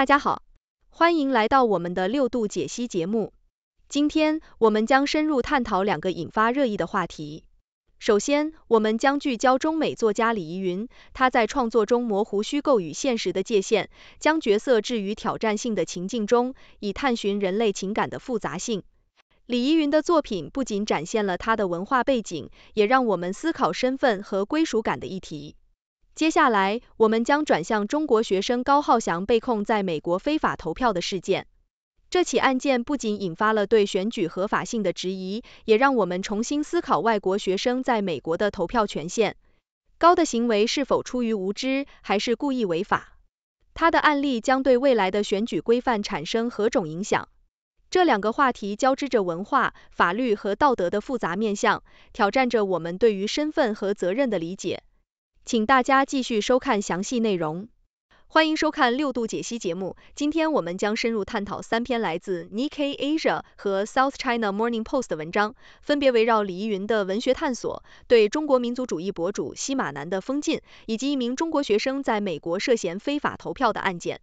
大家好，欢迎来到我们的六度解析节目。今天我们将深入探讨两个引发热议的话题。首先，我们将聚焦中美作家李怡云，他在创作中模糊虚构与现实的界限，将角色置于挑战性的情境中，以探寻人类情感的复杂性。李怡云的作品不仅展现了他的文化背景，也让我们思考身份和归属感的议题。接下来，我们将转向中国学生高浩翔被控在美国非法投票的事件。这起案件不仅引发了对选举合法性的质疑，也让我们重新思考外国学生在美国的投票权限。高的行为是否出于无知，还是故意违法？他的案例将对未来的选举规范产生何种影响？这两个话题交织着文化、法律和道德的复杂面向，挑战着我们对于身份和责任的理解。请大家继续收看详细内容。欢迎收看六度解析节目。今天我们将深入探讨三篇来自 Nikkei Asia 和 South China Morning Post 的文章，分别围绕李依云的文学探索、对中国民族主义博主西马南的封禁，以及一名中国学生在美国涉嫌非法投票的案件。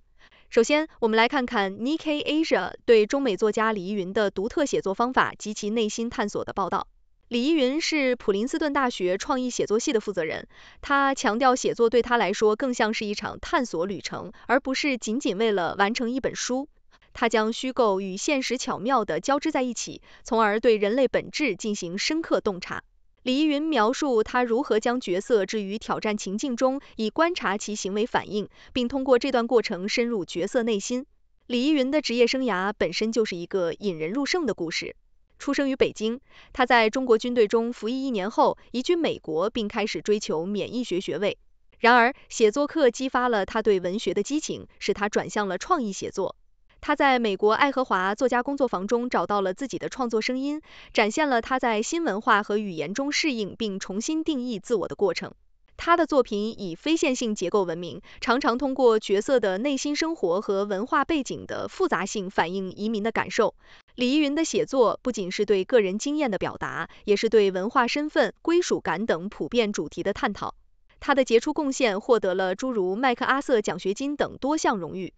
首先，我们来看看 Nikkei Asia 对中美作家李依云的独特写作方法及其内心探索的报道。李依云是普林斯顿大学创意写作系的负责人。他强调，写作对他来说更像是一场探索旅程，而不是仅仅为了完成一本书。他将虚构与现实巧妙地交织在一起，从而对人类本质进行深刻洞察。李依云描述他如何将角色置于挑战情境中，以观察其行为反应，并通过这段过程深入角色内心。李依云的职业生涯本身就是一个引人入胜的故事。出生于北京，他在中国军队中服役一年后移居美国，并开始追求免疫学学位。然而，写作课激发了他对文学的激情，使他转向了创意写作。他在美国爱荷华作家工作坊中找到了自己的创作声音，展现了他在新文化和语言中适应并重新定义自我的过程。他的作品以非线性结构闻名，常常通过角色的内心生活和文化背景的复杂性反映移民的感受。李依云的写作不仅是对个人经验的表达，也是对文化身份、归属感等普遍主题的探讨。他的杰出贡献获得了诸如麦克阿瑟奖学金等多项荣誉。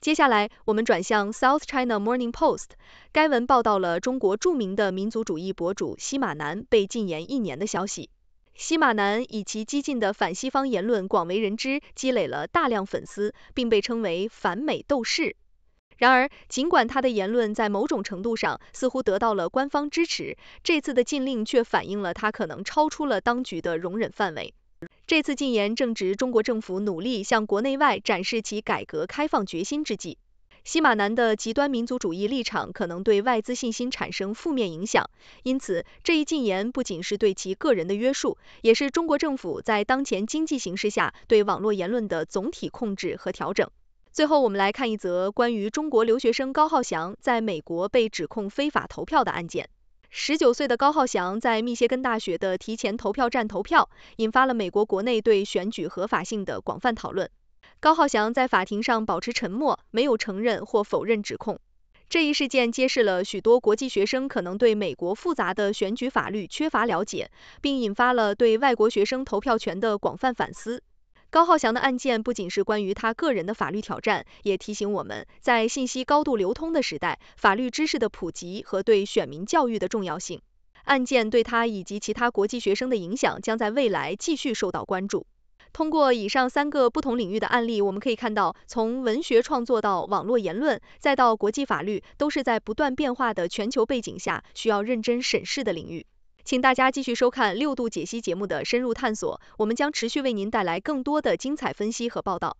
接下来，我们转向 South China Morning Post，该文报道了中国著名的民族主义博主西马南被禁言一年的消息。西马南以其激进的反西方言论广为人知，积累了大量粉丝，并被称为“反美斗士”。然而，尽管他的言论在某种程度上似乎得到了官方支持，这次的禁令却反映了他可能超出了当局的容忍范围。这次禁言正值中国政府努力向国内外展示其改革开放决心之际。西马南的极端民族主义立场可能对外资信心产生负面影响，因此这一禁言不仅是对其个人的约束，也是中国政府在当前经济形势下对网络言论的总体控制和调整。最后，我们来看一则关于中国留学生高浩翔在美国被指控非法投票的案件。十九岁的高浩翔在密歇根大学的提前投票站投票，引发了美国国内对选举合法性的广泛讨论。高浩翔在法庭上保持沉默，没有承认或否认指控。这一事件揭示了许多国际学生可能对美国复杂的选举法律缺乏了解，并引发了对外国学生投票权的广泛反思。高浩翔的案件不仅是关于他个人的法律挑战，也提醒我们在信息高度流通的时代，法律知识的普及和对选民教育的重要性。案件对他以及其他国际学生的影响将在未来继续受到关注。通过以上三个不同领域的案例，我们可以看到，从文学创作到网络言论，再到国际法律，都是在不断变化的全球背景下需要认真审视的领域。请大家继续收看六度解析节目的深入探索，我们将持续为您带来更多的精彩分析和报道。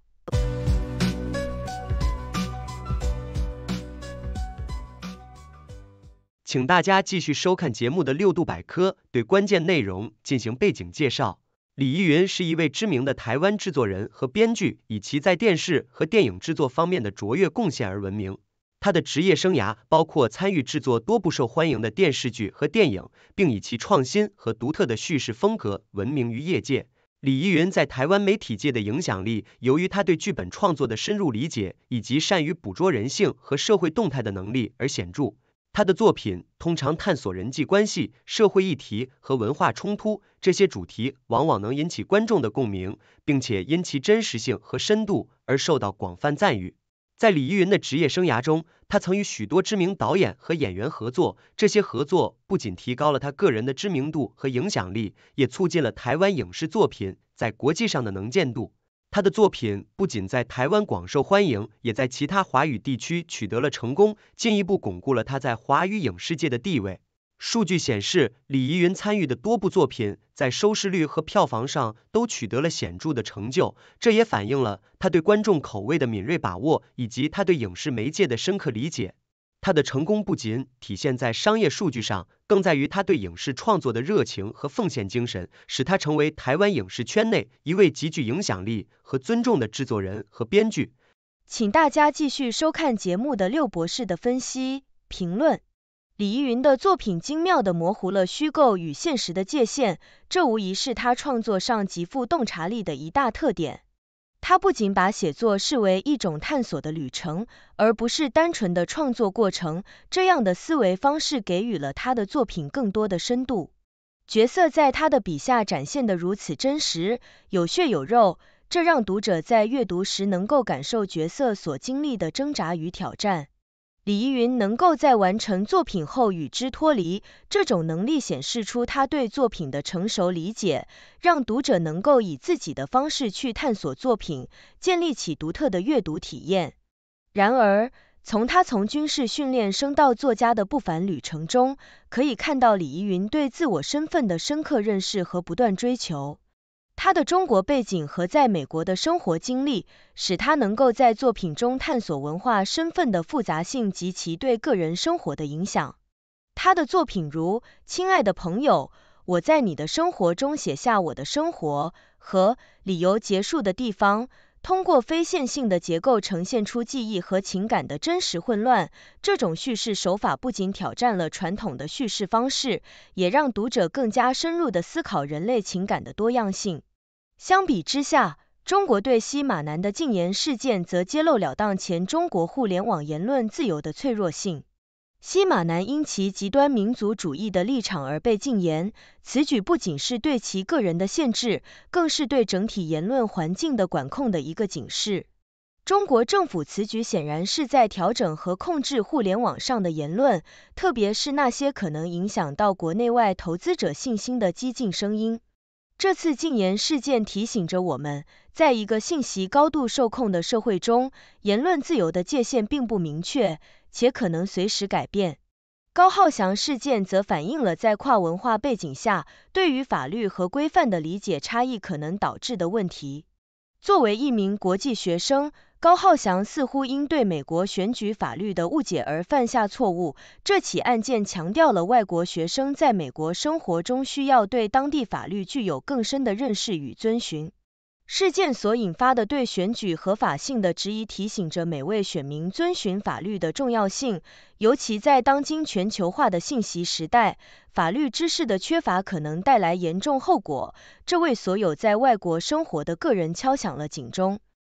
请大家继续收看节目的六度百科，对关键内容进行背景介绍。李依云是一位知名的台湾制作人和编剧，以其在电视和电影制作方面的卓越贡献而闻名。他的职业生涯包括参与制作多部受欢迎的电视剧和电影，并以其创新和独特的叙事风格闻名于业界。李依云在台湾媒体界的影响力，由于他对剧本创作的深入理解以及善于捕捉人性和社会动态的能力而显著。他的作品通常探索人际关系、社会议题和文化冲突，这些主题往往能引起观众的共鸣，并且因其真实性和深度而受到广泛赞誉。在李依云的职业生涯中，他曾与许多知名导演和演员合作，这些合作不仅提高了他个人的知名度和影响力，也促进了台湾影视作品在国际上的能见度。他的作品不仅在台湾广受欢迎，也在其他华语地区取得了成功，进一步巩固了他在华语影视界的地位。数据显示，李依云参与的多部作品在收视率和票房上都取得了显著的成就，这也反映了他对观众口味的敏锐把握以及他对影视媒介的深刻理解。他的成功不仅体现在商业数据上，更在于他对影视创作的热情和奉献精神，使他成为台湾影视圈内一位极具影响力和尊重的制作人和编剧。请大家继续收看节目的六博士的分析评论。李依云的作品精妙地模糊了虚构与现实的界限，这无疑是他创作上极富洞察力的一大特点。他不仅把写作视为一种探索的旅程，而不是单纯的创作过程，这样的思维方式给予了他的作品更多的深度。角色在他的笔下展现得如此真实，有血有肉，这让读者在阅读时能够感受角色所经历的挣扎与挑战。李依云能够在完成作品后与之脱离，这种能力显示出他对作品的成熟理解，让读者能够以自己的方式去探索作品，建立起独特的阅读体验。然而，从他从军事训练升到作家的不凡旅程中，可以看到李依云对自我身份的深刻认识和不断追求。他的中国背景和在美国的生活经历，使他能够在作品中探索文化身份的复杂性及其对个人生活的影响。他的作品如《亲爱的朋友》，我在你的生活中写下我的生活，和《理由结束的地方》。通过非线性的结构呈现出记忆和情感的真实混乱，这种叙事手法不仅挑战了传统的叙事方式，也让读者更加深入地思考人类情感的多样性。相比之下，中国对西马南的禁言事件则揭露了当前中国互联网言论自由的脆弱性。西马南因其极端民族主义的立场而被禁言，此举不仅是对其个人的限制，更是对整体言论环境的管控的一个警示。中国政府此举显然是在调整和控制互联网上的言论，特别是那些可能影响到国内外投资者信心的激进声音。这次禁言事件提醒着我们，在一个信息高度受控的社会中，言论自由的界限并不明确，且可能随时改变。高浩翔事件则反映了在跨文化背景下，对于法律和规范的理解差异可能导致的问题。作为一名国际学生，高浩翔似乎因对美国选举法律的误解而犯下错误。这起案件强调了外国学生在美国生活中需要对当地法律具有更深的认识与遵循。事件所引发的对选举合法性的质疑，提醒着每位选民遵循法律的重要性。尤其在当今全球化的信息时代，法律知识的缺乏可能带来严重后果，这为所有在外国生活的个人敲响了警钟。